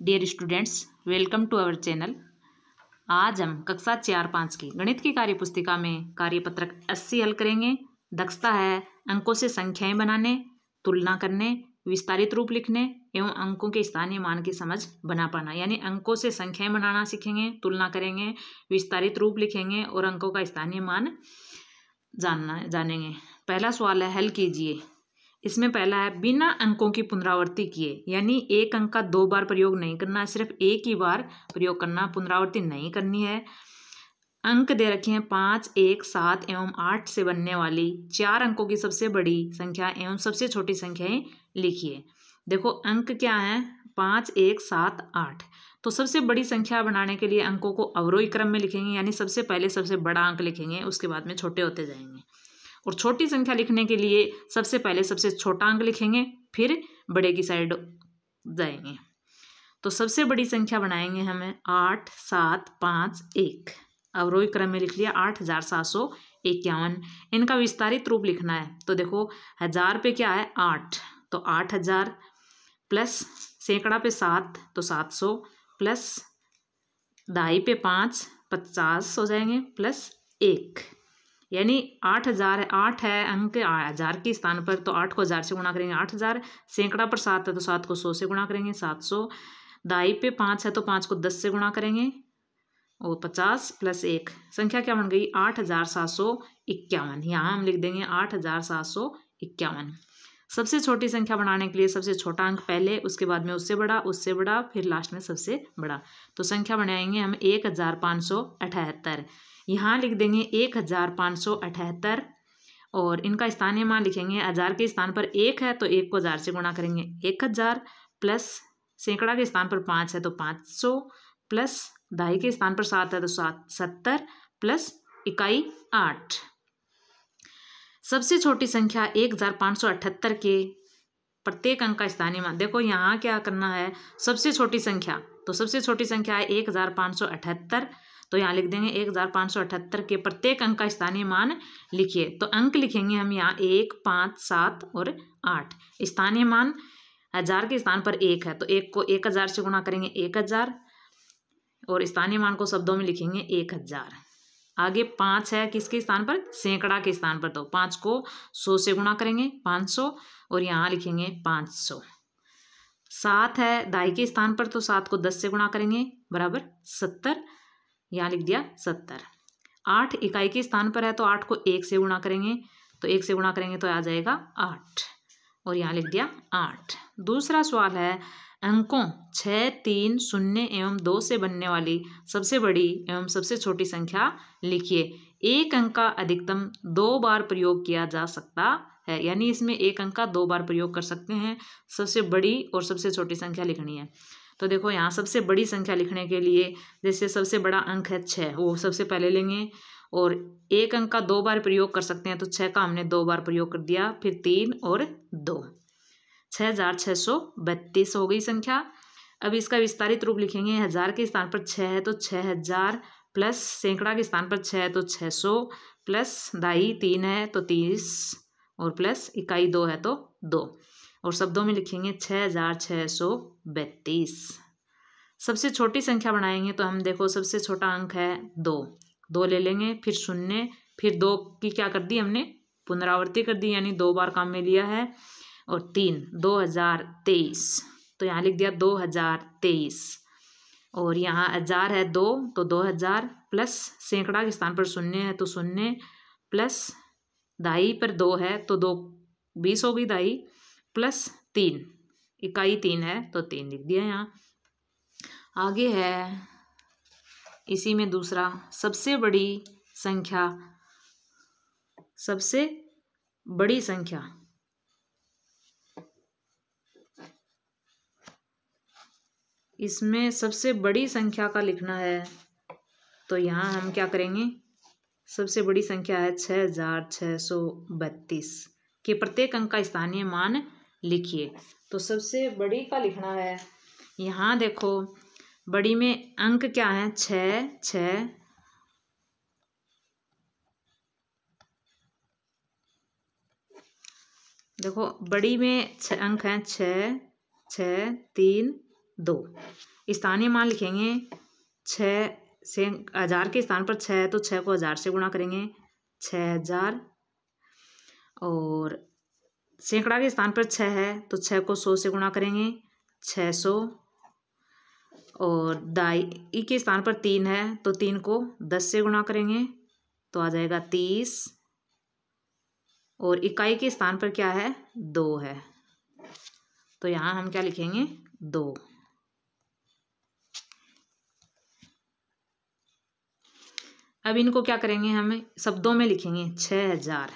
dear students welcome to our channel आज हम कक्षा चार पाँच की गणित की कार्य पुस्तिका में कार्यपत्रक अस्सी हल करेंगे दक्षता है अंकों से संख्याएं बनाने तुलना करने विस्तारित रूप लिखने एवं अंकों के स्थानीय मान की समझ बना पाना यानी अंकों से संख्याएं बनाना सीखेंगे तुलना करेंगे विस्तारित रूप लिखेंगे और अंकों का स्थानीय मान जानना जानेंगे पहला सवाल है हल कीजिए इसमें पहला है बिना अंकों की पुनरावृत्ति किए यानी एक अंक का दो बार प्रयोग नहीं करना सिर्फ एक ही बार प्रयोग करना पुनरावृत्ति नहीं करनी है अंक दे रखे हैं पाँच एक सात एवं आठ से बनने वाली चार अंकों की सबसे बड़ी संख्या एवं सबसे छोटी संख्याएं लिखिए देखो अंक क्या है पाँच एक सात आठ तो सबसे बड़ी संख्या बनाने के लिए अंकों को अवरोही क्रम में लिखेंगे यानी सबसे पहले सबसे बड़ा अंक लिखेंगे उसके बाद में छोटे होते जाएंगे और छोटी संख्या लिखने के लिए सबसे पहले सबसे छोटा अंक लिखेंगे फिर बड़े की साइड जाएंगे तो सबसे बड़ी संख्या बनाएंगे हमें आठ सात पाँच एक अवरोही क्रम में लिख लिया आठ हज़ार सात सौ इक्यावन इनका विस्तारित रूप लिखना है तो देखो हज़ार पे क्या है आठ तो आठ हज़ार प्लस सैकड़ा पे सात तो सात सौ प्लस दाई पे पाँच पचास हो जाएंगे प्लस एक यानी आठ हज़ार आठ है अंक हज़ार के स्थान पर तो आठ को हज़ार से गुणा करेंगे आठ हज़ार सैकड़ा पर सात है तो सात को सौ से गुणा करेंगे सात सौ दाई पे पाँच है तो पाँच को दस से गुणा करेंगे और पचास प्लस एक संख्या क्या बन गई आठ हज़ार सात सौ इक्यावन यहाँ हम लिख देंगे आठ हज़ार सात सौ इक्यावन सबसे छोटी संख्या बनाने के लिए सबसे छोटा अंक पहले उसके बाद में उससे बड़ा उससे बड़ा फिर लास्ट में सबसे बड़ा तो संख्या बनाएंगे हम एक हज़ार पाँच सौ अठहत्तर यहाँ लिख देंगे एक हज़ार पाँच सौ अठहत्तर और इनका स्थानीय मान लिखेंगे हज़ार के स्थान पर एक है तो एक को हज़ार से गुणा करेंगे एक हज़ार प्लस सैकड़ा के स्थान पर पाँच है तो पाँच सौ प्लस दाई के स्थान पर सात है तो सात सत्तर प्लस इकाई आठ सबसे छोटी संख्या एक हज़ार पाँच सौ अठहत्तर के प्रत्येक अंक का स्थानीय मान देखो यहाँ क्या करना है सबसे छोटी संख्या तो सबसे छोटी संख्या है एक हज़ार पाँच सौ अठहत्तर तो यहाँ लिख देंगे एक हज़ार पाँच सौ अठहत्तर के प्रत्येक अंक का स्थानीय मान लिखिए तो अंक लिखेंगे हम यहाँ एक पाँच सात और आठ स्थानीय मान हज़ार के स्थान पर एक है तो एक को एक हज़ार से गुणा करेंगे एक हज़ार और स्थानीय मान को शब्दों में लिखेंगे एक हज़ार आगे पाँच है किसके स्थान पर सैकड़ा के स्थान पर तो पाँच को सौ से गुणा करेंगे पाँच सौ और यहाँ लिखेंगे पाँच सौ सात है दाई के स्थान पर तो सात को दस से गुणा करेंगे बराबर सत्तर यहाँ लिख दिया सत्तर आठ इकाई के स्थान पर है तो आठ को एक से गुणा करेंगे तो एक से गुणा करेंगे तो आ जाएगा आठ और यहाँ लिख दिया आठ दूसरा सवाल है अंकों छः तीन शून्य एवं दो से बनने वाली सबसे बड़ी एवं सबसे छोटी संख्या लिखिए एक अंक का अधिकतम दो बार प्रयोग किया जा सकता है यानी इसमें एक अंक का दो बार प्रयोग कर सकते हैं सबसे बड़ी और सबसे छोटी संख्या लिखनी है तो देखो यहाँ सबसे बड़ी संख्या लिखने के लिए जैसे सबसे बड़ा अंक है छः वो सबसे पहले लेंगे और एक अंक का दो बार प्रयोग कर सकते हैं तो छः का हमने दो बार प्रयोग कर दिया फिर तीन और दो छः हज़ार छः सौ बत्तीस हो गई संख्या अब इसका विस्तारित रूप लिखेंगे हज़ार के स्थान पर छः है तो छः हज़ार प्लस सैकड़ा के स्थान पर छः है तो छः सौ प्लस दाई तीन है तो तीस और प्लस इकाई दो है तो दो और शब्दों में लिखेंगे छः हज़ार छः सौ बत्तीस सबसे छोटी संख्या बनाएंगे तो हम देखो सबसे छोटा अंक है दो दो ले लेंगे फिर शून्य फिर दो की क्या कर दी हमने पुनरावृत्ति कर दी यानी दो बार काम में लिया है और तीन दो हज़ार तेईस तो यहाँ लिख दिया दो हज़ार तेईस और यहाँ हजार है दो तो दो हज़ार प्लस सैकड़ा के स्थान पर शून्य है तो शून्य प्लस दाई पर दो है तो दो बीस हो गई दाई प्लस तीन इकाई तीन है तो तीन लिख दिया यहाँ आगे है इसी में दूसरा सबसे बड़ी संख्या सबसे बड़ी संख्या इसमें सबसे बड़ी संख्या का लिखना है तो यहाँ हम क्या करेंगे सबसे बड़ी संख्या है छः हज़ार छः सौ बत्तीस के प्रत्येक अंक का स्थानीय मान लिखिए तो सबसे बड़ी का लिखना है यहाँ देखो बड़ी में अंक क्या है छ छ देखो बड़ी में छ अंक हैं छ छ तीन दो स्थानीय मान लिखेंगे छ से हज़ार के स्थान पर छ है तो छः को हज़ार से गुणा करेंगे छ हज़ार और सैकड़ा के स्थान पर छः है तो छः को सौ से गुणा करेंगे छः सौ और दाई के स्थान पर तीन है तो तीन को दस से गुणा करेंगे तो आ जाएगा तीस और इकाई के स्थान पर क्या है दो है तो यहाँ हम क्या लिखेंगे दो अब इनको क्या करेंगे हमें शब्दों में लिखेंगे छः हजार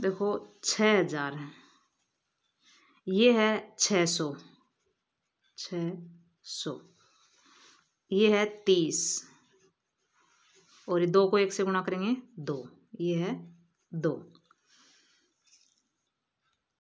देखो छः हज़ार है ये है छः सौ छ सौ ये है तीस और ये दो को एक से गुणा करेंगे दो ये है दो